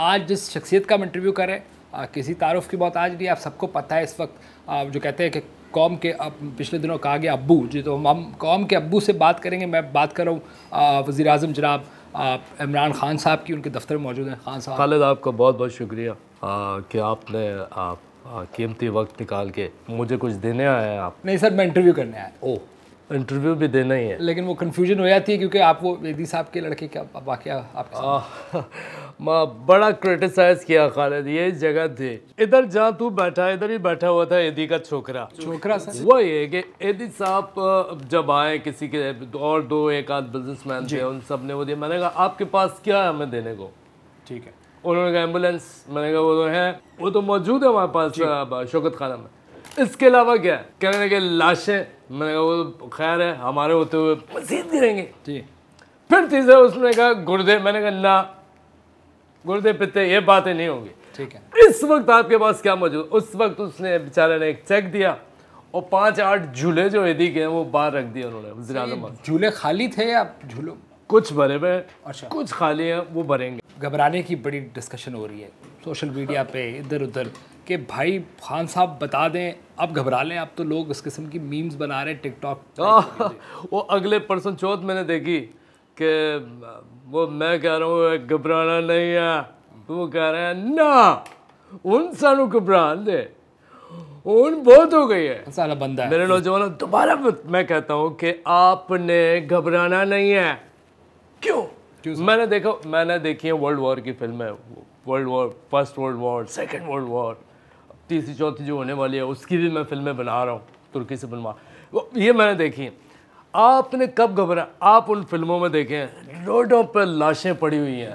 आज जिस शख्सियत का हम इंटरव्यू करें किसी तारफ़ की बात आज नहीं आप सबको पता है इस वक्त आप जो कहते हैं कि कौम के अब पिछले दिनों कहा गया अबू जी तो हम कौम के अबू से बात करेंगे मैं बात कर रहा हूँ वज़ी अजम जनाब इमरान ख़ान साहब की उनके दफ्तर में मौजूद हैं खान साहब खालिद आपका बहुत बहुत शुक्रिया कि आपने आप कीमती वक्त निकाल के मुझे कुछ देने आए हैं आप नहीं सर मैं इंटरव्यू करने आया ओह इंटरव्यू भी देना ही है लेकिन वो कन्फ्यूजन हो जाती है क्योंकि आप वो वेदी साहब के लड़के क्या वाक़ आप बड़ा क्रिटिसाइज किया खालिद ये जगह थी इधर जहाँ तू बैठा इधर ही बैठा हुआ था एदी का छोकरा छोकरा सर वो ये कि एदी साहब जब आए किसी के और दो एक आध मैन थे उन सब ने वो दिया मैंने कहा आपके पास क्या है हमें देने को ठीक है उन्होंने कहा एम्बुलेंस मैंने कहा वो तो है वो तो मौजूद है हमारे पास शौकत खाना में इसके अलावा क्या है कहने लगे लाशें मैंने कहा वो तो खैर है हमारे होते हुए मजीद गिरेंगे जी फिर तीसरे उसने कहा गुर्दे मैंने कहा ना गुरुदेव पिते ये बातें नहीं होंगी ठीक है इस वक्त आपके पास क्या मौजूद उस वक्त उसने बेचारे ने एक चेक दिया और पांच आठ झूले जो यदि गए वो बाहर रख दिए उन्होंने झूले खाली थे या झूलो कुछ भरे हुए अच्छा कुछ खाली हैं वो भरेंगे घबराने की बड़ी डिस्कशन हो रही है सोशल मीडिया पे इधर उधर कि भाई खान साहब बता दें अब घबरा लें आप तो लोग इस किस्म की मीम्स बना रहे हैं टिकटॉक वो अगले परसों चौथ मैंने देखी कि वो मैं कह रहा हूँ घबराना नहीं है तू तो कह रहे हैं ना उन सालों घबरा दे उन बहुत हो गई है साला बंदा मेरे नौजवान दोबारा मैं कहता हूँ कि आपने घबराना नहीं है क्यों क्यों मैंने देखा मैंने देखी है वर्ल्ड वॉर की फिल्में world war first world war second world war तीसरी चौथी जो होने वाली है उसकी भी मैं फिल्में बना रहा हूँ तुर्की से बनवा ये मैंने देखी है आपने कब घबरा आप उन फिल्मों में देखे हैं रोडों पर लाशें पड़ी हुई हैं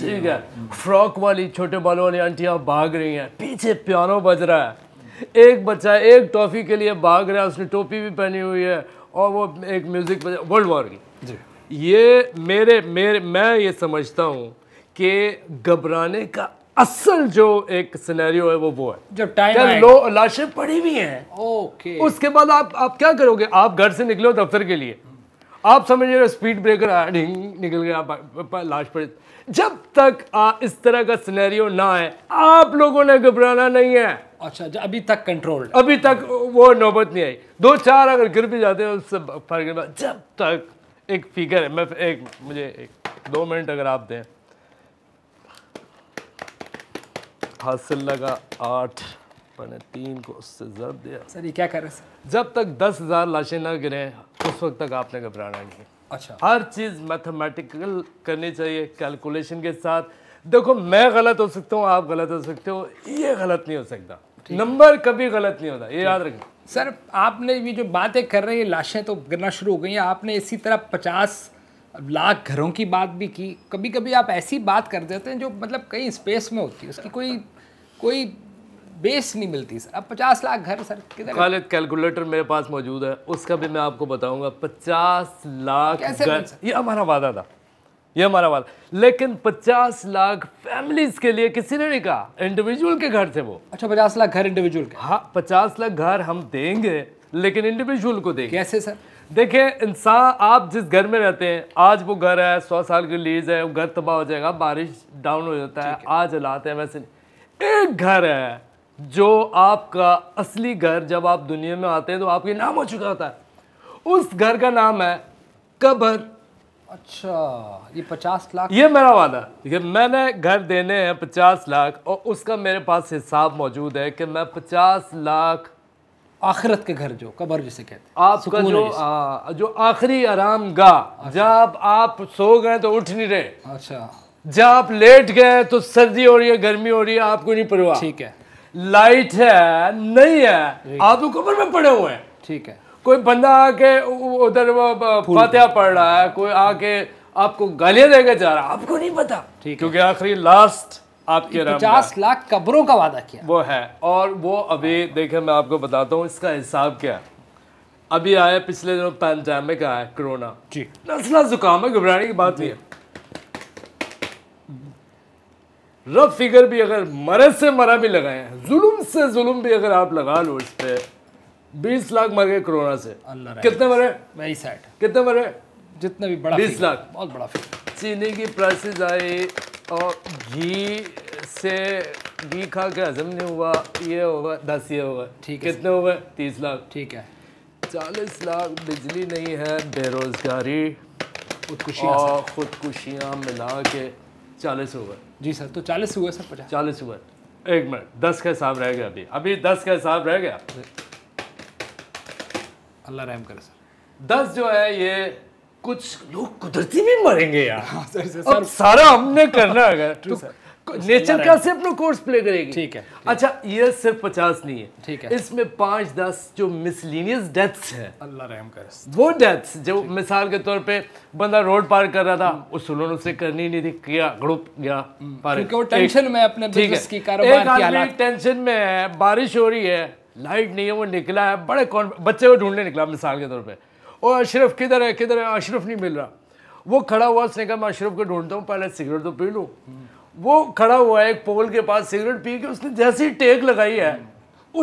ठीक है फ्रॉक वाली छोटे बालों वाली आंटियाँ भाग रही हैं पीछे पियानो बज रहा है एक बच्चा एक टॉफ़ी के लिए भाग रहा है उसने टोपी भी पहनी हुई है और वो एक म्यूज़िक वर्ल्ड वॉर की ये मेरे मेरे मैं ये समझता हूँ कि घबराने का असल जो एक सिनेरियो है वो वो है जब टाइम लो लाशें पड़ी हुई हैं ओके उसके बाद आप आप क्या करोगे आप घर से निकलो दफ्तर के लिए आप समझ रहे हो स्पीड ब्रेकर आया निकल गया आप लाश पड़ी जब तक आ, इस तरह का सिनेरियो ना आए आप लोगों ने घबराना नहीं है अच्छा अभी तक कंट्रोल अभी तक वो नौबत नहीं आई दो चार अगर गिर भी जाते हैं उससे फर्क जब तक एक फिगर है मैं एक मुझे एक दो मिनट अगर आप दें हासिल लगा आठ मैंने तीन को उससे जब दिया सर ये क्या कर रहे हैं जब तक दस हज़ार लाशें ना गिरे उस वक्त तक आपने घबराना नहीं अच्छा हर चीज़ मैथमेटिकल करनी चाहिए कैलकुलेशन के साथ देखो मैं गलत हो सकता हूँ आप गलत हो सकते हो ये गलत नहीं हो सकता नंबर कभी गलत नहीं होता ये याद रखें सर आपने ये जो बातें कर रहे हैं लाशें तो गिरना शुरू हो गई हैं आपने इसी तरह पचास लाख घरों की बात भी की कभी कभी आप ऐसी बात कर देते हैं जो मतलब कहीं स्पेस में होती है उसकी कोई कोई बेस नहीं मिलती सर अब पचास लाख घर सर खालिद कैलकुलेटर मेरे पास मौजूद है उसका भी मैं आपको बताऊंगा पचास लाख घर ये हमारा वादा था ये हमारा वादा लेकिन पचास लाख फैमिलीज के लिए किसी ने नहीं कहा इंडिविजुअल के घर थे वो अच्छा पचास लाख घर इंडिविजुअल के हाँ पचास लाख घर हम देंगे लेकिन इंडिविजुअल को देंगे कैसे सर देखिए इंसान आप जिस घर में रहते हैं आज वो घर है सौ साल की लीज है वो घर तबाह हो जाएगा बारिश डाउन हो जाता है आज हालात है वैसे एक घर है जो आपका असली घर जब आप दुनिया में आते हैं तो आपके नाम हो चुका होता है उस घर का नाम है कबर अच्छा ये पचास लाख ये मेरा वादा ये मैंने घर देने हैं पचास लाख और उसका मेरे पास हिसाब मौजूद है कि मैं पचास लाख आखिरत के घर जो कबर जिसे कहते हैं आपका जो आ, जो आखिरी आराम गा अच्छा। जब आप सो गए तो उठ नहीं रहे अच्छा जब आप लेट गए तो सर्दी हो रही है गर्मी हो रही है आपको नहीं परवाह ठीक है लाइट है नहीं है आप तो कबर में पड़े हुए हैं ठीक है कोई बंदा आके उधर फातिहा पढ़ रहा है कोई आके आपको गालियां देकर जा रहा है आपको नहीं पता ठीक क्योंकि आखिरी लास्ट आपके पचास लाख कब्रों का वादा किया वो है और वो अभी देखे मैं आपको बताता हूँ इसका हिसाब क्या है अभी आया पिछले दिनों पैनडेमिक आया कोरोना जी नसला जुकाम है घबराने की बात नहीं है रफ फिगर भी अगर मरे से मरा भी लगाए जुल्म से जुल्म भी अगर आप लगा लो इस पे बीस लाख मर गए कोरोना से कितने मरे वेरी सैड कितने मरे जितने भी बड़ा बीस लाख बहुत बड़ा फिगर चीनी की प्राइसेस आई और घी से घी खा के हजम नहीं हुआ ये होगा दस ये होगा ठीक है कितने होगा तीस लाख ठीक है चालीस लाख बिजली नहीं है बेरोज़गारी खुदकुशिया और खुदकुशियाँ मिला के चालीस हुआ जी सर तो चालीस हुआ सर पचास चालीस हुआ एक मिनट दस का हिसाब रह गया अभी अभी दस का हिसाब रह गया अल्लाह रहम करे सर दस जो है ये कुछ लोग कुदरती भी मरेंगे यार हाँ, सर, सर, अब सारा हमने करना अगर तो, नेचर का से अपना कोर्स प्ले करेगी ठीक है अच्छा ये सिर्फ पचास नहीं है ठीक है इसमें पांच दस जो मिसलिनियस डेथ्स है अल्लाह रहम कर वो डेथ्स जो मिसाल के तौर पे बंदा रोड पार कर रहा था हम्म। उस उन्होंने उसे करनी नहीं थी किया ग्रुप गया हम्म। पार वो टेंशन में अपने है की कारोबार की टेंशन में है बारिश हो रही है लाइट नहीं है वो निकला है बड़े बच्चे को ढूंढने निकला मिसाल के तौर पर और अशरफ किधर है किधर है अशरफ नहीं मिल रहा वो खड़ा हुआ उसने कहा मैं अशरफ को ढूंढता हूँ पहले सिगरेट तो पी लूँ वो खड़ा हुआ है एक पोल के पास सिगरेट पी के उसने जैसी टेक लगाई है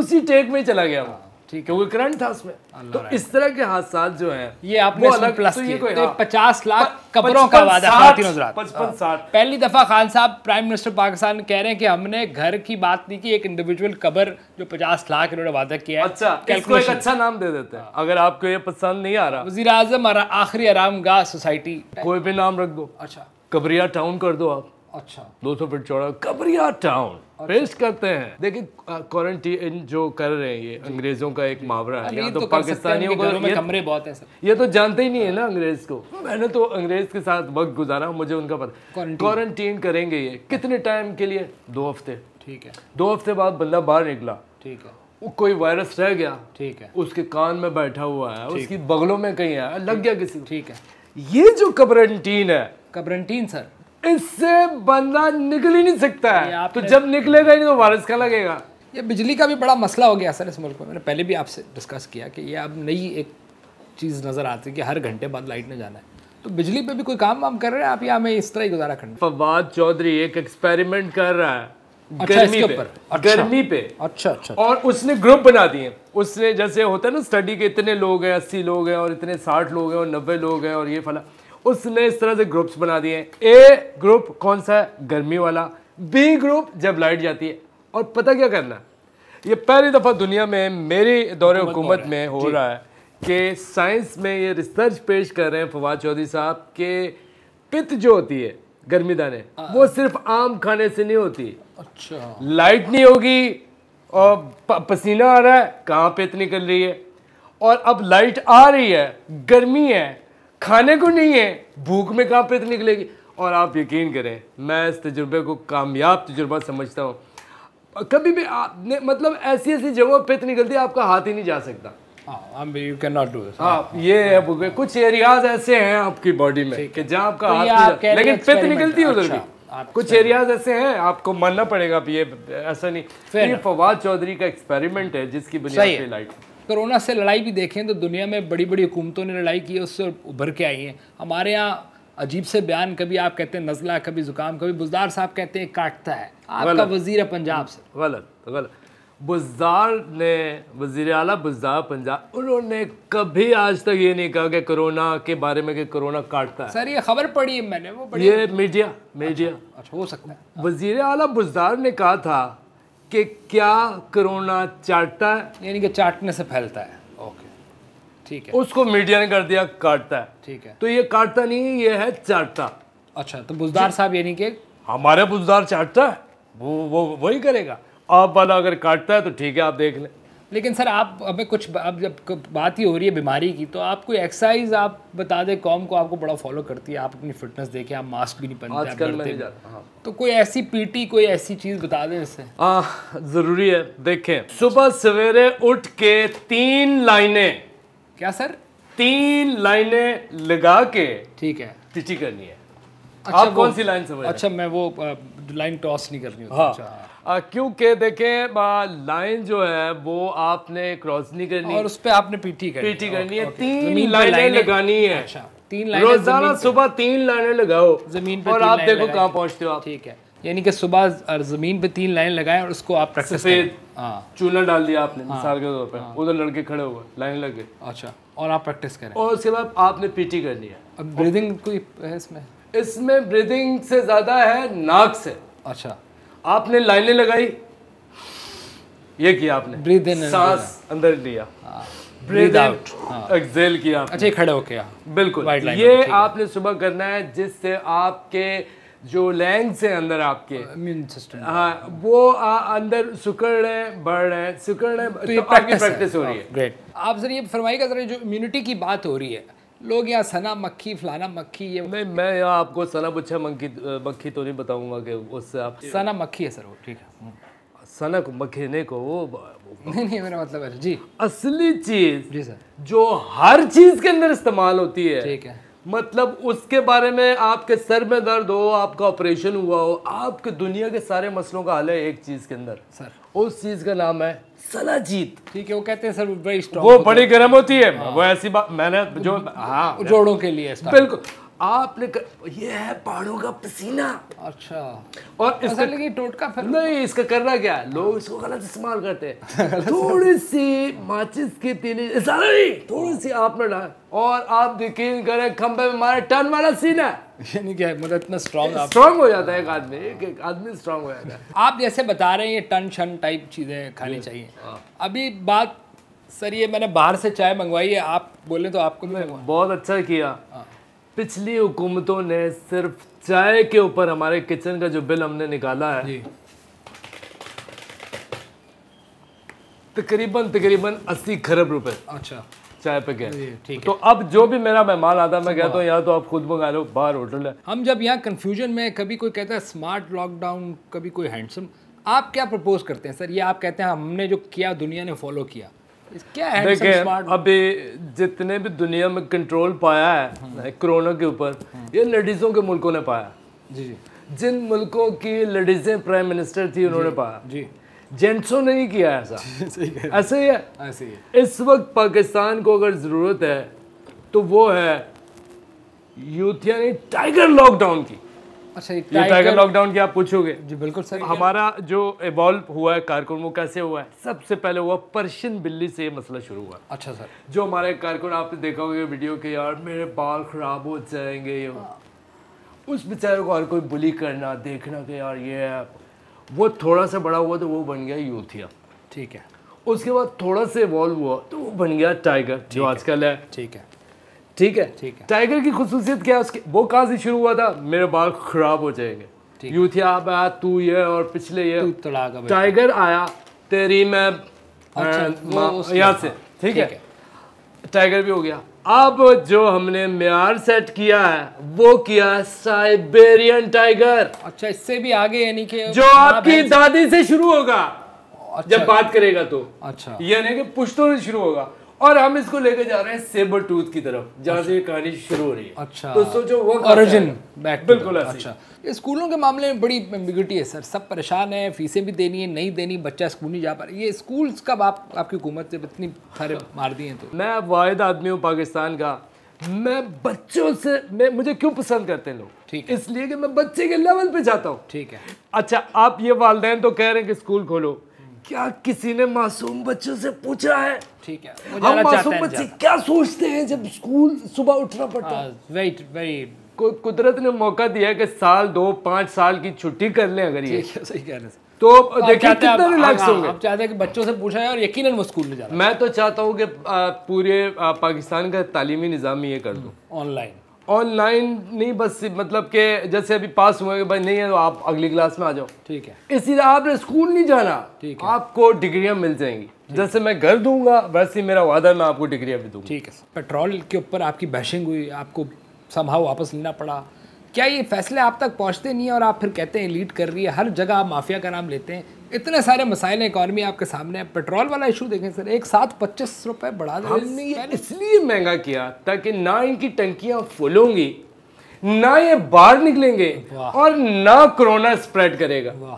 उसी टेक में चला गया वो ठीक है वो करंट था उसमें तो इस तरह के हादसा जो है ये आपने प्लस तो ये कोई तो हाँ। पचास लाख कपड़ों का वादा पचपन साठ हाँ। पहली दफा खान साहब प्राइम मिनिस्टर पाकिस्तान कह रहे हैं कि हमने घर की बात नहीं की एक इंडिविजुअल कबर जो पचास लाख इन्होंने वादा किया है अच्छा इसको एक अच्छा नाम दे देते हैं हाँ। अगर आपको ये पसंद नहीं आ रहा वजी आजम आखिरी आराम गाह सोसाइटी कोई भी नाम रख दो अच्छा कबरिया टाउन कर दो आप अच्छा 200 फीट चौड़ा कबरिया टाउन अच्छा। पेस्ट करते हैं देखिए क्वारंटीन जो कर रहे हैं ये अंग्रेजों का एक मुहावरा है तो, तो पाकिस्तानियों को ये, कमरे बहुत हैं सर ये तो जानते ही नहीं है ना अंग्रेज को मैंने तो अंग्रेज के साथ वक्त गुजारा मुझे उनका पता क्वारंटीन करेंगे ये कितने टाइम के लिए दो हफ्ते ठीक है दो हफ्ते बाद बंदा बाहर निकला ठीक है कोई वायरस रह गया ठीक है उसके कान में बैठा हुआ है उसकी बगलों में कहीं है लग गया किसी ठीक है ये जो क्वारंटीन है क्वारंटीन सर इससे बंदा निकल ही नहीं सकता है तो जब निकलेगा ही नहीं तो वायरस का लगेगा ये बिजली का भी बड़ा मसला हो गया सर इस मुल्क में मैंने पहले भी आपसे डिस्कस किया कि ये अब नई एक चीज़ नज़र आती है कि हर घंटे बाद लाइट में जाना है तो बिजली पे भी कोई काम वाम कर रहे हैं आप या हमें इस तरह ही गुजारा करना फवाद चौधरी एक एक्सपेरिमेंट कर रहा है अच्छा, गर्मी पे अच्छा, गर्मी पे अच्छा अच्छा, अच्छा। और उसने ग्रुप बना दिए उसने जैसे होता है ना स्टडी के इतने लोग हैं अस्सी लोग हैं और इतने साठ लोग हैं और नब्बे लोग हैं और ये फला उसने इस तरह से ग्रुप्स बना दिए ए ग्रुप कौन सा है गर्मी वाला बी ग्रुप जब लाइट जाती है और पता क्या करना ये पहली दफ़ा दुनिया में मेरी दौरे हुकूमत में हो रहा है कि साइंस में ये रिसर्च पेश कर रहे हैं फवाद चौधरी साहब के पित्त जो होती है गर्मी दाने वो सिर्फ आम खाने से नहीं होती अच्छा लाइट नहीं होगी और प, पसीना आ रहा है कहाँ पे इतनी कर रही है और अब लाइट आ रही है गर्मी है खाने को नहीं है भूख में कहाँ पित निकलेगी और आप यकीन करें मैं इस तजुर्बे को कामयाब तजुर्बा समझता हूँ कभी भी आपने मतलब ऐसी ऐसी जगह पित निकलती आपका हाथ ही नहीं जा सकता यू कैन नॉट डू हाँ ये है हाँ। कुछ एरियाज ऐसे हैं आपकी बॉडी में कि जहाँ आपका तो हाथ आप लेकिन पित निकलती है उधर भी अच्छा, कुछ एरियाज ऐसे हैं आपको मानना पड़ेगा ये ऐसा नहीं तो फवाद चौधरी का एक्सपेरिमेंट है जिसकी बुनियाद पे लाइट कोरोना से लड़ाई भी देखें तो दुनिया में बड़ी बड़ी हुकूमतों ने लड़ाई की है उससे उभर के आई हैं हमारे यहाँ अजीब से बयान कभी आप कहते हैं नज़ला कभी ज़ुकाम कभी बुजदार साहब कहते हैं काटता है आपका वजीर है पंजाब से गलत गलत बुजदार ने वजीर अला बुजदार पंजाब उन्होंने कभी आज तक ये नहीं कहा कि कोरोना के बारे में कि कोरोना काटता है सर ये खबर पड़ी है मैंने वो ये मीडिया मीडिया अच्छा, अच्छा हो सकता है वजीर अला बुजदार ने कहा था कि क्या कोरोना चाटता है यानी कि चाटने से फैलता है ओके ठीक है उसको मीडिया ने कर दिया काटता है ठीक है तो ये काटता नहीं ये है चाटता अच्छा तो बुजदार साहब यानी कि हमारे बुजदार चाटता है वो वो वही करेगा आप वाला अगर काटता है तो ठीक है आप देख लें लेकिन सर आप हमें कुछ अब जब बात ही हो रही है बीमारी की तो आप कोई एक्सरसाइज आप बता दें कॉम को आपको बड़ा फॉलो करती है आप अपनी फिटनेस देखे आप मास्क भी नहीं पहनते आजकल मैं जाता हाँ। तो कोई ऐसी पीटी कोई ऐसी चीज़ बता दें इससे ज़रूरी है देखें सुबह सवेरे उठ के तीन लाइनें क्या सर तीन लाइनें लगा के ठीक है टिटी करनी है अच्छा, आप कौन सी लाइन समझ अच्छा मैं वो लाइन टॉस नहीं करनी हाँ अच्छा। क्योंकि देखें लाइन जो है वो आपने क्रॉस नहीं करनी और उस पर आपने पीटी करनी पीटी करनी है तीन लाइनें लगानी है अच्छा तीन लाइनें रोजाना सुबह तीन लाइनें लगाओ जमीन पर और आप देखो कहाँ पहुंचते हो आप ठीक है यानी कि सुबह जमीन पे तीन लाइन लगाए और उसको आप प्रैक्टिस सफेद हाँ। चूना डाल दिया आपने हाँ। मिसाल के तौर पर हाँ। उधर लड़के खड़े हुए लाइन लग गए अच्छा और आप प्रैक्टिस करें और उसके बाद आपने पीटी करनी है अब ब्रीदिंग कोई है इसमें इसमें ब्रीदिंग से ज़्यादा है नाक से अच्छा आपने लाइनें लगाई ये किया आपने ब्रीद इन सांस अंदर लिया ब्रीद आउट एक्सेल किया अच्छा खड़े होके बिल्कुल ये आपने सुबह करना है जिससे आपके जो लैंग्स हैं अंदर आपके इम्यून uh, सिस्टम हाँ वो आ, अंदर सुकड़ तो तो है बढ़ है सुकड़ है तो, तो प्रैक्टिस हो रही है ग्रेट oh, आप सर ये फरमाइएगा जो इम्यूनिटी की बात हो रही है लोग यहाँ सना मक्खी फलाना मक्खी ये नहीं मैं यहाँ आपको सना बुच्छा मक्खी मक्खी तो नहीं बताऊंगा कि उससे आप सना मक्खी है सर वो ठीक है हम्म। सनक मखीने को वो नहीं नहीं मेरा मतलब है जी असली चीज जी सर जो हर चीज के अंदर इस्तेमाल होती है ठीक है मतलब उसके बारे में आपके सर में दर्द हो आपका ऑपरेशन हुआ हो आपके दुनिया के सारे मसलों का हल है एक चीज़ के अंदर सर उस चीज़ का नाम है सलाजीत ठीक है वो कहते हैं सर वो बड़ी गर्म होती है वो हाँ। ऐसी बात मैंने जो हाँ जोड़ों के लिए बिल्कुल आपने कर... ये है पहाड़ों का पसीना अच्छा और इसका लेकिन टोटका फिर नहीं इसका करना क्या है लोग इसको गलत इस्तेमाल करते हैं थोड़ी सी माचिस की तीली इशारा नहीं थोड़ी सी आप डाल और आप यकीन करें खंबे में मारे टर्न वाला सीन है यानी क्या मतलब इतना स्ट्रॉन्ग स्ट्रॉन्ग हो जाता है एक आदमी एक एक आदमी स्ट्रॉन्ग हो जाता है आप जैसे बता रहे हैं ये टन छन टाइप चीज़ें खानी चाहिए हाँ। अभी बात सर ये मैंने बाहर से चाय मंगवाई है आप बोले तो आपको भी बहुत अच्छा किया हाँ। पिछली हुकूमतों ने सिर्फ चाय के ऊपर हमारे किचन का जो बिल हमने निकाला है तकरीबन तकरीबन अस्सी खरब रुपए अच्छा चाय पे गए तो अब जो भी मेरा मेहमान आता मैं कहता हूँ यहाँ तो आप खुद मंगा लो बाहर होटल है हम जब यहाँ कंफ्यूजन में कभी कोई कहता है स्मार्ट लॉकडाउन कभी कोई हैंडसम आप क्या प्रपोज करते हैं सर ये आप कहते हैं हमने जो किया दुनिया ने फॉलो किया क्या देखिए अभी जितने भी दुनिया में कंट्रोल पाया है कोरोना के ऊपर ये लेडीज़ों के मुल्कों ने पाया जी जी जिन मुल्कों की लेडीज़ें प्राइम मिनिस्टर थी उन्होंने पाया जी जेंट्सों ने ही किया ऐसा ऐसे ही है ऐसे ही इस वक्त पाकिस्तान को अगर ज़रूरत है तो वो है यूथ यानी टाइगर लॉकडाउन की अच्छा ये टाइगर लॉकडाउन की आप पूछोगे जी बिल्कुल सर तो हमारा जो इवॉल्व हुआ है कारकुन वो कैसे हुआ है सबसे पहले हुआ पर्शियन बिल्ली से ये मसला शुरू हुआ अच्छा सर जो हमारे कारकुन आपने देखा होगा वीडियो के यार मेरे बाल खराब हो जाएंगे ये उस बेचारे को हर कोई बुली करना देखना कि यार ये है वो थोड़ा सा बड़ा हुआ तो वो बन गया यूथिया ठीक है उसके बाद थोड़ा सा इवॉल्व हुआ तो वो बन गया टाइगर जो आजकल है ठीक है ठीक है ठीक है टाइगर की खसूसियत क्या है उसकी वो कहाँ से शुरू हुआ था मेरे बाल खराब हो जाएंगे यूथिया आया तू ये और पिछले ये टाइगर आया तेरी मैं अच्छा, हाँ, से ठीक है टाइगर भी हो गया अब जो हमने मैार सेट किया है वो किया साइबेरियन टाइगर अच्छा इससे भी आगे यानी कि जो हाँ, आपकी दादी से शुरू होगा अच्छा, जब बात करेगा तो अच्छा यानी कि पुश्तों से शुरू होगा और हम इसको लेके जा रहे हैं सेबर टूथ की तरफ जहाँ से ये अच्छा। कहानी शुरू हो रही है अच्छा तो सोचो वो ओरिजिन बैक बिल्कुल अच्छा स्कूलों के मामले में बड़ी एम्बिगिटी है सर सब परेशान है फीसें भी देनी है नहीं देनी बच्चा स्कूल नहीं जा पा रहा ये स्कूल्स कब आप आपकी हुकूमत से इतनी सारे अच्छा। मार दिए तो मैं वाहिद आदमी हूँ पाकिस्तान का मैं बच्चों से मैं मुझे क्यों पसंद करते हैं लोग ठीक इसलिए कि मैं बच्चे के लेवल पे जाता हूँ ठीक है अच्छा आप ये वालदेन तो कह रहे हैं कि स्कूल खोलो क्या किसी ने मासूम बच्चों से पूछा है ठीक है हम मासूम बच्चे क्या सोचते हैं जब स्कूल सुबह उठना पड़ता है वेट हाँ, वेरी कुदरत ने मौका दिया है कि साल दो पांच साल की छुट्टी कर लें अगर ये सही कह रहे तो देखिए कितना हाँ, रिलैक्स होंगे आप चाहते हैं कि बच्चों से पूछा है और यकीन वो स्कूल में जाए मैं तो चाहता हूँ कि पूरे पाकिस्तान का तालीमी निज़ाम ये कर दूँ ऑनलाइन हम्म, ऑनलाइन नहीं बस मतलब के जैसे अभी पास हुए भाई नहीं है तो आप अगली क्लास में आ जाओ ठीक है इसी तरह आपने स्कूल नहीं जाना ठीक है आपको डिग्रियां मिल जाएंगी जैसे मैं घर दूंगा वैसे ही मेरा वादा मैं आपको डिग्रियां भी दूंगा ठीक है पेट्रोल के ऊपर आपकी बैशिंग हुई आपको संभाव वापस लेना पड़ा क्या ये फैसले आप तक पहुँचते नहीं है और आप फिर कहते हैं लीड कर रही है हर जगह आप माफिया का नाम लेते हैं इतने सारे मसाइल इकॉनमी आपके सामने है पेट्रोल वाला इशू देखें सर एक साथ पच्चीस रुपये बढ़ा दे हमने हाँ, ये इसलिए महंगा किया ताकि ना इनकी टंकियाँ फुल होंगी ना ये बाहर निकलेंगे और ना कोरोना स्प्रेड करेगा वाह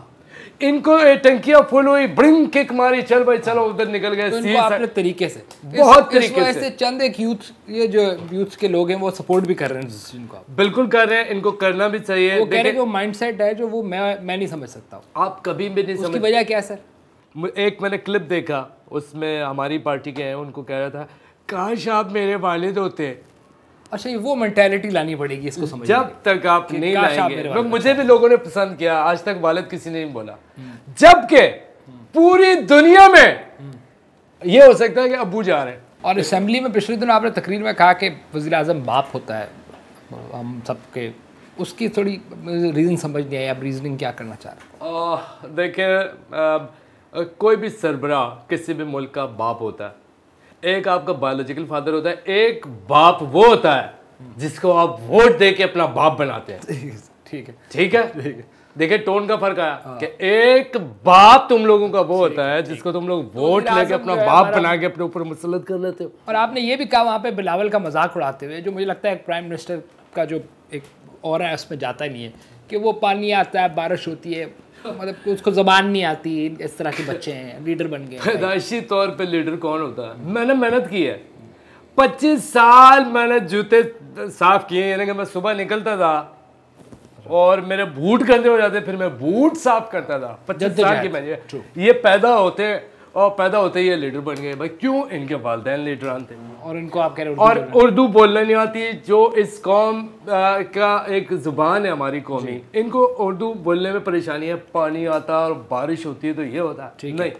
इनको टंकिया फुल हुई ब्रिंग किक मारी चल भाई चलो उधर निकल गए तो आपने तरीके से बहुत इस, तरीके इस से ऐसे चंद एक यूथ ये जो यूथ के लोग हैं वो सपोर्ट भी कर रहे हैं इनको को बिल्कुल कर रहे हैं इनको करना भी चाहिए वो कह रहे हैं वो माइंडसेट है जो वो मैं मैं नहीं समझ सकता आप कभी भी नहीं समझ वजह क्या सर एक मैंने क्लिप देखा उसमें हमारी पार्टी के हैं उनको कह रहा था काश आप मेरे वालिद होते अच्छा ये वो मेंटेलिटी लानी पड़ेगी इसको समझ जब तक आप नहीं लाएंगे मुझे भी लोगों ने पसंद किया आज तक वालद किसी ने नहीं बोला हम्म। जबकि हम्म। पूरी दुनिया में हम्म। ये हो सकता है कि अबू जा रहे हैं और असम्बली में पिछले दिन आपने तकरीर में कहा कि वजी अजम बाप होता है हम सबके उसकी थोड़ी रीज़न समझ नहीं आई आप रीजनिंग क्या करना चाह रहे देखिए कोई भी सरबरा किसी भी मुल्क का बाप होता है एक आपका बायोलॉजिकल फादर होता है एक बाप वो होता है जिसको आप वोट दे के अपना बाप बनाते हैं ठीक है ठीक है देखिए टोन का फर्क आया हाँ। कि एक बाप तुम लोगों का वो होता है जिसको तुम लोग तो वोट लेके अपना बाप बना के अपने ऊपर मुसलत कर लेते हो और आपने ये भी कहा वहाँ पे बिलावल का मजाक उड़ाते हुए जो मुझे लगता है प्राइम मिनिस्टर का जो एक और है उसमें जाता ही नहीं है कि वो पानी आता है बारिश होती है मतलब उसको जबान नहीं आती इस तरह के बच्चे हैं लीडर बन गए पैदाशी तौर पे लीडर कौन होता है मैंने मेहनत की है पच्चीस साल मैंने जूते साफ किए यानी कि मैं सुबह निकलता था और मेरे बूट गंदे हो जाते फिर मैं बूट साफ करता था पच्चीस साल की मैंने ये पैदा होते और पैदा होते ही लीडर बन गए भाई क्यों इनके वालदेन लीडर आते और इनको आप कह रहे हो और उर्दू बोलना नहीं आती जो इस कौम का एक जुबान है हमारी कौमी इनको उर्दू बोलने में परेशानी है पानी आता और बारिश होती है तो ये होता है नहीं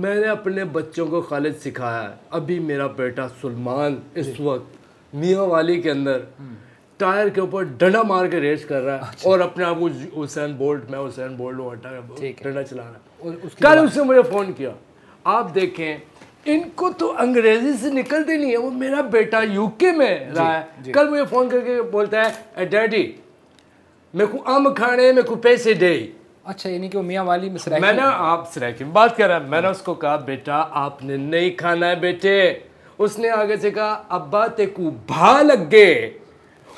मैंने अपने बच्चों को खालिद सिखाया है अभी मेरा बेटा सलमान इस वक्त मियाँ वाली के अंदर हम्म। टायर के ऊपर डंडा मार के रेस कर रहा है अच्छा। और अपने आप को हुसैन बोल्ट मैं हुसैन बोल्ट हूँ डंडा चला रहा है कल उसने मुझे फ़ोन किया आप देखें इनको तो अंग्रेजी से निकलते नहीं है वो मेरा बेटा यूके में रहा है कल मुझे फ़ोन करके बोलता है डैडी मेरे को अम खाने मेरे को पैसे दे अच्छा यानी कि वो मियाँ वाली में सराकी मैंने आप सराकी में बात कर रहा है मैंने उसको कहा बेटा आपने नहीं खाना है बेटे उसने आगे से कहा अब्बा ते तेकू भा लग गए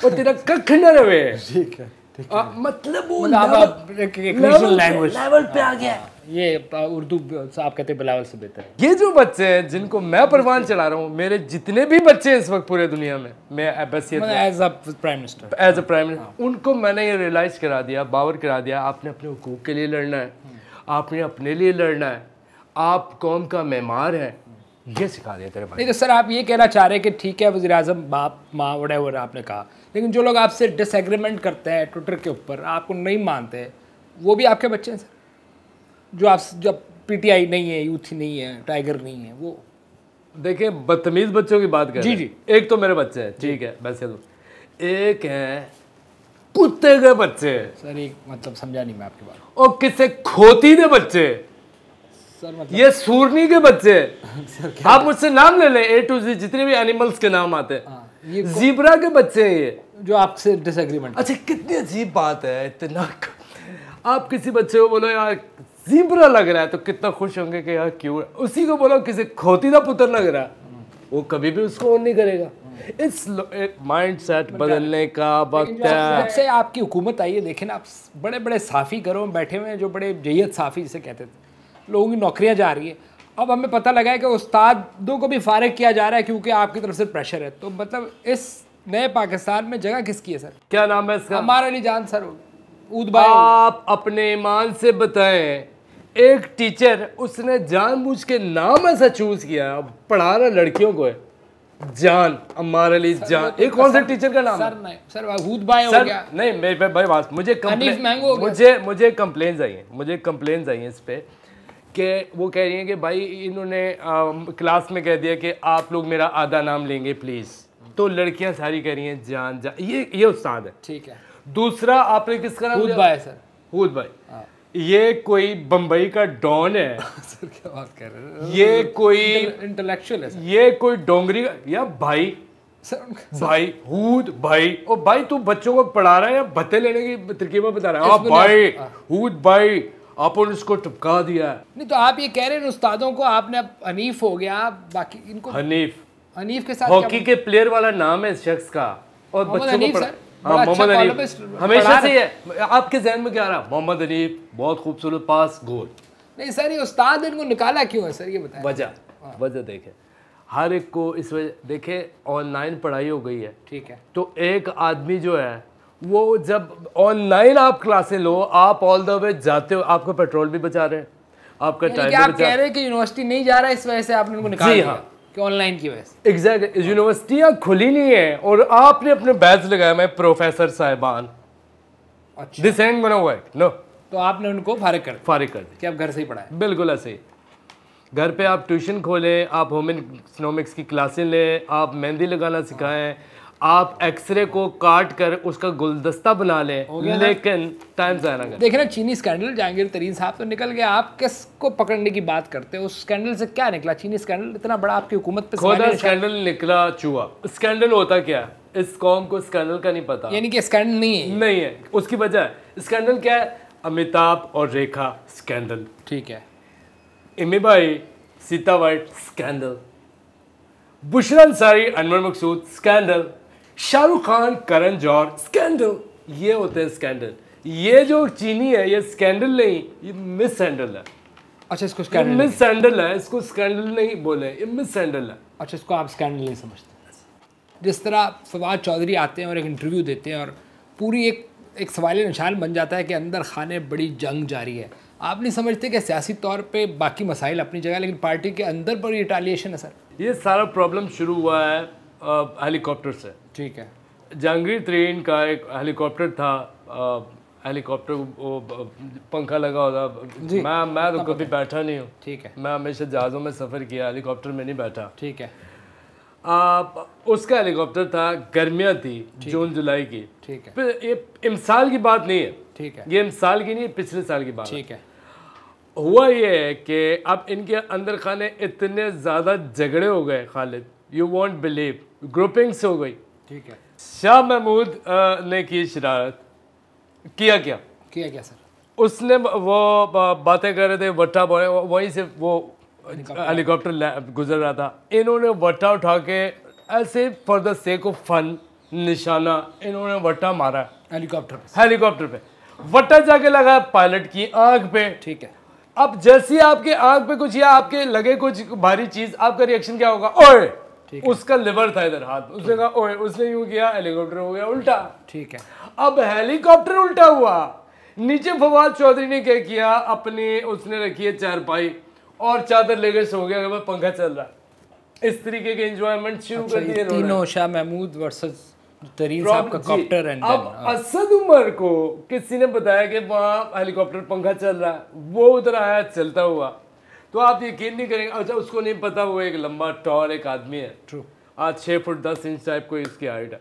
और तेरा कख न रवे ठीक है आ, मतलब वो लेवल मतलब पे आ गया हाँ। ये उर्दू आप कहते बिलावल से बेहतर ये जो बच्चे हैं जिनको मैं परवान चला रहा हूँ मेरे जितने भी बच्चे हैं इस वक्त पूरे दुनिया में मैं बस ये as a prime minister as a prime minister उनको मैंने ये रियलाइज करा दिया बावर करा दिया आपने अपने हकूक के लिए लड़ना है आपने अपने लिए लड़ना है आप कौम का मेमार है ये सिखा दिया तेरे भाई तो सर आप ये कहना चाह रहे हैं कि ठीक है वजी अजम बाप माँ वडेवर आपने कहा लेकिन जो लोग आपसे डिसएग्रीमेंट करते हैं ट्विटर के ऊपर आपको नहीं मानते वो भी आपके बच्चे हैं सर जो आप जो पीटीआई नहीं है यूथ नहीं है टाइगर नहीं है वो देखिए बदतमीज बच्चों की बात कर जी जी एक तो मेरे बच्चे हैं ठीक है वैसे तो एक है कुत्ते के बच्चे सर एक मतलब समझा नहीं मैं आपकी बात और किसे खोती के बच्चे सर मतलब ये सूरनी के बच्चे सर क्या आप मुझसे नाम ले लें ए टू जी जितने भी एनिमल्स के नाम आते हैं हाँ, ये जीब्रा के बच्चे हैं ये जो आपसे डिसएग्रीमेंट अच्छा कितनी अजीब बात है इतना आप किसी बच्चे को बोलो यार जिब्रा लग रहा है तो कितना खुश होंगे कि यार क्यों उसी को बोलो किसी खोती का पुत्र लग रहा है वो कभी भी उसको ऑन नहीं करेगा इस माइंड सेट बदलने का वक्त है से आपकी हुकूमत आई है देखें आप बड़े बड़े साफ़ी घरों में बैठे हुए हैं जो बड़े जैत साफ़ी जिसे कहते थे लोगों की नौकरियां जा रही है अब हमें पता लगा है कि उस्तादों को भी फारग किया जा रहा है क्योंकि आपकी तरफ से प्रेशर है तो मतलब इस नए पाकिस्तान में जगह किसकी है सर क्या नाम है इसका हमारा अली जान सर उदबा आप अपने ईमान से बताएं एक टीचर उसने जानबूझ के नाम ऐसा चूज किया पढ़ा रहा लड़कियों को है जान अम्मा अली जान एक कौन से टीचर का नाम सर नहीं सर सर, हाँ हो गया नहीं मेरे पे भाई बात मुझे मुझे मुझे कंप्लेन आई है मुझे कंप्लेन आई है इस पे कि वो कह रही हैं कि भाई इन्होंने क्लास में कह दिया कि आप लोग मेरा आधा नाम लेंगे प्लीज़ तो लड़कियां सारी कह रही हैं जान जान ये ये उस्ताद है ठीक है दूसरा आपने किसका नाम भाई सर भाई ये कोई बंबई का डॉन है सर क्या बात कर रहे हैं ये कोई इंटेलेक्चुअल है ये कोई डोंगरी या भाई सर भाई हूद भाई ओ भाई तू बच्चों को पढ़ा रहा है या भत्ते लेने की तरकीब बता रहा है भाई हूद हाँ। भाई आपने उसको टपका दिया नहीं तो आप ये कह रहे हैं उस्तादों को आपने अब हनीफ हो गया बाकी इनको हनीफ हनीफ के साथ हॉकी के प्लेयर वाला नाम है इस शख्स का और बच्चों को पढ़ा हाँ, मोहम्मद अनीफ अच्छा हमेशा से है आपके जहन में क्या रहा मोहम्मद अनीफ बहुत खूबसूरत पास गोल नहीं सर ये उस्ताद इनको निकाला क्यों है सर ये बताएं वजह हाँ। वजह देखे हर एक को इस वजह देखे ऑनलाइन पढ़ाई हो गई है ठीक है तो एक आदमी जो है वो जब ऑनलाइन आप क्लासें लो आप ऑल द वे जाते हो आपको पेट्रोल भी बचा रहे हैं आपका टाइम आप कह रहे हैं कि यूनिवर्सिटी नहीं जा रहा है इस वजह से आपने उनको निकाल जी हाँ कि ऑनलाइन की वजह से एग्जैक्ट यूनिवर्सिटियाँ खुली नहीं है और आपने अपने बैच लगाया मैं प्रोफेसर साहिबान अच्छा दिस एंड नो तो आपने उनको फारिग कर फारिग कर दिया कि आप घर से ही पढ़ाए बिल्कुल ऐसे ही घर पे आप ट्यूशन खोलें आप होम इकनॉमिक्स की क्लासें लें आप मेहंदी लगाना सिखाएं आप एक्सरे को काट कर उसका गुलदस्ता बना लें लेकिन टाइम जाया ना देखे चीनी स्कैंडल जहांगीर तरीन साहब तो निकल गया आप किस को पकड़ने की बात करते हैं उस स्कैंडल से क्या निकला चीनी स्कैंडल इतना बड़ा आपकी हुकूमत पे खुदा स्कैंडल निकला चूहा स्कैंडल होता क्या है इस कॉम को स्कैंडल का नहीं पता यानी कि स्कैंडल नहीं है नहीं है उसकी वजह स्कैंडल क्या है अमिताभ और रेखा स्कैंडल ठीक है इमी भाई सीता वाइट स्कैंडल बुशरन सारी अनवर मकसूद स्कैंडल शाहरुख खान करण जौहर स्कैंडल ये होते हैं स्कैंडल ये जो चीनी है ये स्कैंडल नहीं ये मिस हैंडल है अच्छा इसको स्कैंडल मिस हैंडल है इसको स्कैंडल नहीं बोले ये मिस हैंडल है अच्छा इसको आप स्कैंडल नहीं समझते जिस तरह फवाद चौधरी आते हैं और एक इंटरव्यू देते हैं और पूरी एक एक सवाल निशान बन जाता है कि अंदर खाने बड़ी जंग जारी है आप नहीं समझते कि सियासी तौर पे बाकी मसाइल अपनी जगह लेकिन पार्टी के अंदर पर रिटालिएशन है सर ये सारा प्रॉब्लम शुरू हुआ है हेलीकॉप्टर से ठीक है जहांगीर त्रेन का एक हेलीकॉप्टर था हेलीकॉप्टर वो पंखा लगा होता मैं मैं तो कभी बैठा नहीं हूँ ठीक है मैं हमेशा जहाज़ों में सफ़र किया हेलीकॉप्टर में नहीं बैठा ठीक है आ, उसका हेलीकॉप्टर था गर्मियाँ थी जून जुलाई की ठीक है फिर ये इमसाल की बात नहीं है ठीक है ये इमसाल की नहीं पिछले साल की बात ठीक है हुआ ये है कि अब इनके अंदर खाने इतने ज़्यादा झगड़े हो गए Khalid you won't believe groupings हो गई ठीक है शाह महमूद ने की शरारत किया क्या किया क्या सर उसने वो बातें कर रहे थे वट्टा बोले वहीं से वो हेलीकॉप्टर गुजर रहा था इन्होंने वट्टा उठा के ऐसे for the sake of fun निशाना इन्होंने वट्टा मारा हेलीकॉप्टर पे हेलीकॉप्टर पे वट्टा जाके लगा पायलट की आंख पे ठीक है अब जैसी आपके आंख पे कुछ या आपके लगे कुछ भारी चीज आपका रिएक्शन क्या होगा ओए उसका लिवर था इधर हाथ उसने कहा ओए उसने यूं किया हेलीकॉप्टर हो गया उल्टा ठीक है अब हेलीकॉप्टर उल्टा हुआ नीचे फवाद चौधरी ने क्या किया अपने उसने रखी है चारपाई और चादर लेकर सो गया अगर पंखा चल रहा इस तरीके के एंजॉयमेंट शुरू अच्छा, कर दिए तीनों शाह महमूद वर्सेस तरीन साहब का कॉप्टर एंड अब हाँ। असद उमर को किसी ने बताया कि वहाँ हेलीकॉप्टर पंखा चल रहा है वो उधर आया चलता हुआ तो आप यकीन नहीं करेंगे अच्छा उसको नहीं पता वो एक लंबा टॉर एक आदमी है ट्रू आज छः फुट दस इंच टाइप कोई इसकी हाइट है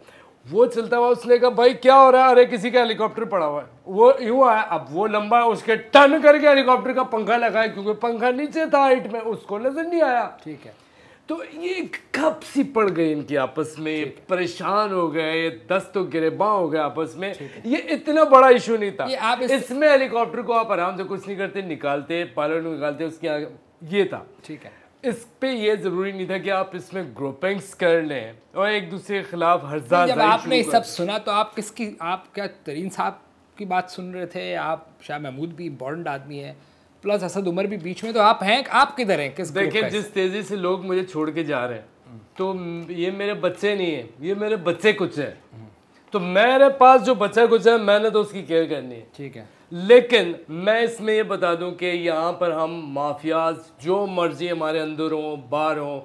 वो चलता हुआ उसने कहा भाई क्या हो रहा है अरे किसी का हेलीकॉप्टर पड़ा हुआ है वो यूँ आया अब वो लंबा उसके टन करके हेलीकॉप्टर का पंखा लगाया क्योंकि पंखा नीचे था हाइट में उसको नजर नहीं आया ठीक है तो ये कब सी पड़ गई इनकी आपस में परेशान हो गए दस्तों गिरेबा हो गए आपस में ये इतना बड़ा इशू नहीं था आप इस... इसमें हेलीकॉप्टर को आप आराम से कुछ नहीं करते निकालते पायलट निकालते उसके आगे ये था ठीक है इस पे ये ज़रूरी नहीं था कि आप इसमें ग्रुपिंग्स कर लें और एक दूसरे के खिलाफ हर्जा जब आपने सब सुना तो आप किसकी आप क्या तरीन साहब की बात सुन रहे थे आप शाह महमूद भी इम्पोर्टेंट आदमी है प्लस असद उमर भी बीच में तो आप हैं आप किधर हैं किस देखिए जिस तेज़ी से लोग मुझे छोड़ के जा रहे हैं तो ये मेरे बच्चे नहीं है ये मेरे बच्चे कुछ है तो मेरे पास जो बच्चा कुछ है मैंने तो उसकी केयर करनी है ठीक है लेकिन मैं इसमें ये बता दूं कि यहाँ पर हम माफियाज जो मर्जी हमारे अंदर हों बाहर हों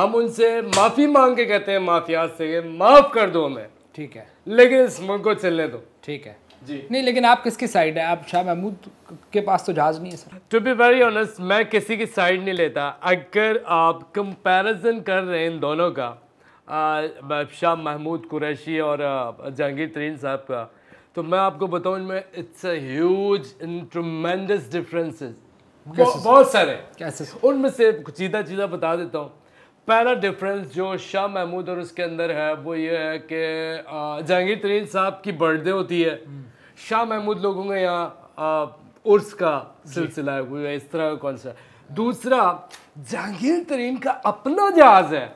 हम उनसे माफ़ी मांग के कहते हैं माफियाज से माफ़ कर दो हमें ठीक है लेकिन इस मुल्क को चलने दो ठीक है जी नहीं लेकिन आप किसकी साइड है आप शाह महमूद के पास तो जहाज नहीं है sir to be very honest मैं किसी की साइड नहीं लेता अगर आप कंपैरिजन कर रहे हैं इन दोनों का शाह महमूद कुरैशी और जहांगीर तरीन साहब का तो मैं आपको बताऊँ इनमें it's a huge tremendous differences बहुत सारे कैसे उनमें से चीधा चीज़ा बता देता हूँ पहला डिफरेंस जो शाह महमूद और उसके अंदर है वो ये है कि जहांगीर तरीन साहब की बर्थडे होती है हम्म। शाह महमूद लोगों के यहाँ उर्स का सिलसिला है इस तरह का कौन सा दूसरा जहांगीर तरीन का अपना जहाज़ है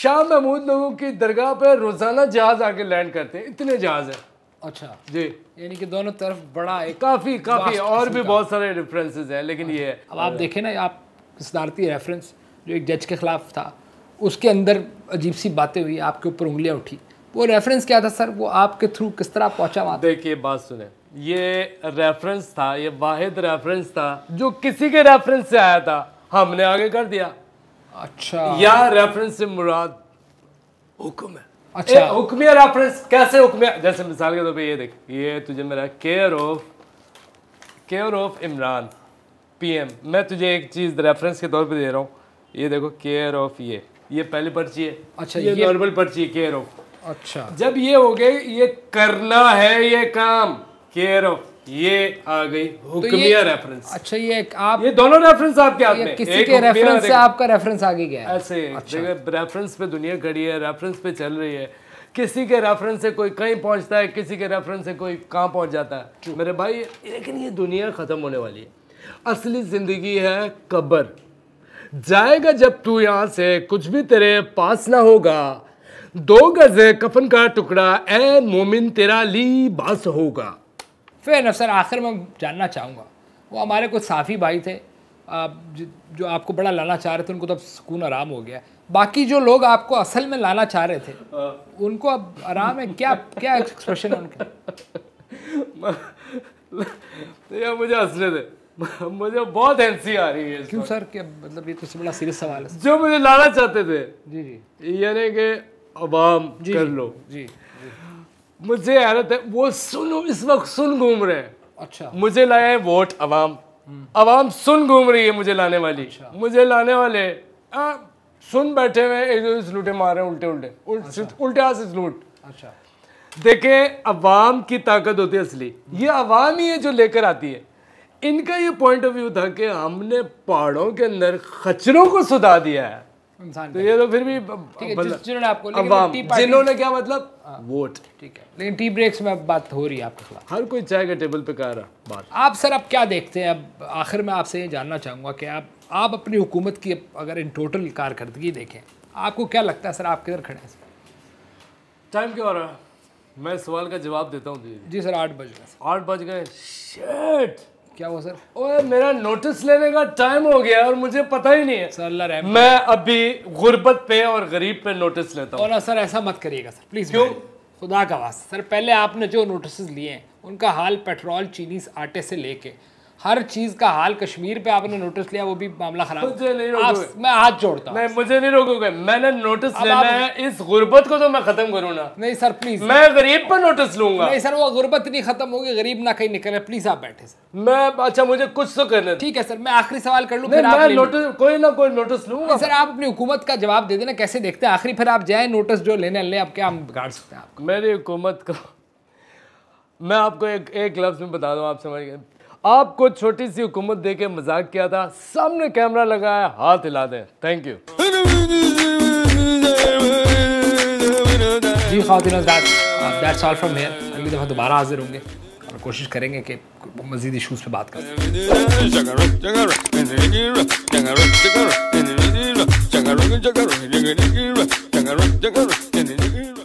शाह महमूद लोगों की दरगाह पर रोज़ाना जहाज़ आके लैंड करते हैं इतने जहाज़ हैं अच्छा जी यानी कि दोनों तरफ बड़ा है काफ़ी काफ़ी और भी बहुत सारे रेफरेंसेस हैं लेकिन ये है अब आप देखें ना आप सदारती रेफरेंस जो एक जज के ख़िलाफ़ था उसके अंदर अजीब सी बातें हुई आपके ऊपर उंगलियाँ उठी वो रेफरेंस क्या था सर वो आपके थ्रू किस तरह पहुंचा वहाँ देखिए बात सुने ये रेफरेंस था ये वाहिद रेफरेंस था जो किसी के रेफरेंस से आया था हमने आगे कर दिया अच्छा या रेफरेंस से मुराद हुक्म है अच्छा हुक्मिया रेफरेंस कैसे हुक्मिया जैसे मिसाल के तौर पर ये देख ये तुझे मेरा care of care of Imran PM मैं तुझे एक चीज़ रेफरेंस के तौर पे दे रहा हूँ ये देखो केयर ऑफ ये ये पहली पर्ची है अच्छा ये नॉर्मल पर्ची है केयर ऑफ अच्छा जब ये हो गए ये करना है ये काम केयर ऑफ ये आ गई तो हुक्मिया तो रेफरेंस अच्छा ये आप ये दोनों रेफरेंस आपके हाथ में किसी के रेफरेंस से आपका रेफरेंस आगे गया है ऐसे अच्छा। रेफरेंस पे दुनिया खड़ी है रेफरेंस पे चल रही है किसी के रेफरेंस से कोई कहीं पहुंचता है किसी के रेफरेंस से कोई कहाँ पहुंच जाता है मेरे भाई लेकिन ये दुनिया ख़त्म होने वाली है असली ज़िंदगी है कब्र जाएगा जब तू यहाँ से कुछ भी तेरे पास ना होगा दो गज कफन का टुकड़ा ए मोमिन तेरा ली बस होगा फिर सर आखिर में जानना चाहूँगा वो हमारे कुछ साफ़ी भाई थे आप जो आपको बड़ा लाना चाह रहे थे उनको तो अब सुकून आराम हो गया बाकी जो लोग आपको असल में लाना चाह रहे थे उनको अब आराम है क्या क्या एक्सप्रेशन है उनके ये मुझे हंसने दे मुझे बहुत हंसी आ रही है क्यों सर क्या मतलब ये तो बड़ा सीरियस सवाल है जो मुझे लाना चाहते थे जी जी यानी कि अवाम कर लो जी, जी। मुझे हैरत है वो सुन इस वक्त सुन घूम रहे हैं अच्छा मुझे लाया है वोट अवाम हम्म। अवाम सुन घूम रही है मुझे लाने वाली अच्छा। मुझे लाने वाले आ, सुन बैठे हुए एक दूसरे लूटे मारे उल्टे उल्टे उल्टे अच्छा। उल्टे हाथ से लूट अच्छा देखे अवाम की ताकत होती है असली ये अवाम ही है जो लेकर आती है इनका ये पॉइंट ऑफ व्यू था कि हमने पहाड़ों के अंदर खचरों को सुधा दिया है तो ये तो फिर भी जिन्होंने आपको जिन्होंने क्या मतलब हाँ। वोट ठीक है लेकिन टी ब्रेक्स में बात हो रही है आपके खिलाफ हर कोई चाय के टेबल पे कह रहा बात आप सर अब क्या देखते हैं अब आखिर में आपसे ये जानना चाहूँगा कि आप आप अपनी हुकूमत की अगर इन टोटल कारकर्दगी देखें आपको क्या लगता है सर आप किधर खड़े हैं टाइम क्या हो रहा है मैं सवाल का जवाब देता हूँ जी जी सर आठ बज गए आठ बज गए शेट क्या हुआ सर ओए मेरा नोटिस लेने का टाइम हो गया और मुझे पता ही नहीं है सर अल्लाह रहम मैं अभी गुर्बत पे और गरीब पे नोटिस लेता हूँ और सर ऐसा मत करिएगा सर प्लीज़ क्यों खुदा का वास्ता सर पहले आपने जो नोटिस लिए हैं उनका हाल पेट्रोल चीनी आटे से लेके हर चीज का हाल कश्मीर पे आपने नोटिस लिया वो भी मामला खराब मुझे नहीं आप, मैं हाथ जोड़ता हूँ मुझे नहीं रोकोगे मैंने नोटिस लेना है इस गुर्बत को तो मैं खत्म करूँ ना नहीं सर प्लीज मैं गरीब पर नोटिस लूंगा नहीं सर वो गुर्बत नहीं खत्म होगी गरीब ना कहीं निकले प्लीज आप बैठे सर मैं अच्छा मुझे कुछ तो करना ठीक है सर मैं आखिरी सवाल कर लू नोटिस कोई ना कोई नोटिस लूंगा सर आप अपनी हुकूमत का जवाब दे देना कैसे देखते हैं आखिरी फिर आप जाए नोटिस जो लेने लें आप क्या हम बिगाड़ सकते हैं आप मेरी हुकूमत का मैं आपको एक एक लफ्ज़ में बता दूं आप समझ गए आपको छोटी सी हुकूमत दे के मजाक किया था सामने कैमरा लगाया हाथ हिला दें थैंक यू जी खातिन दैट्स ऑल फ्रॉम हियर अगली दफ़ा दोबारा हाजिर होंगे और कोशिश करेंगे कि मज़ीद इशूज़ पे बात करें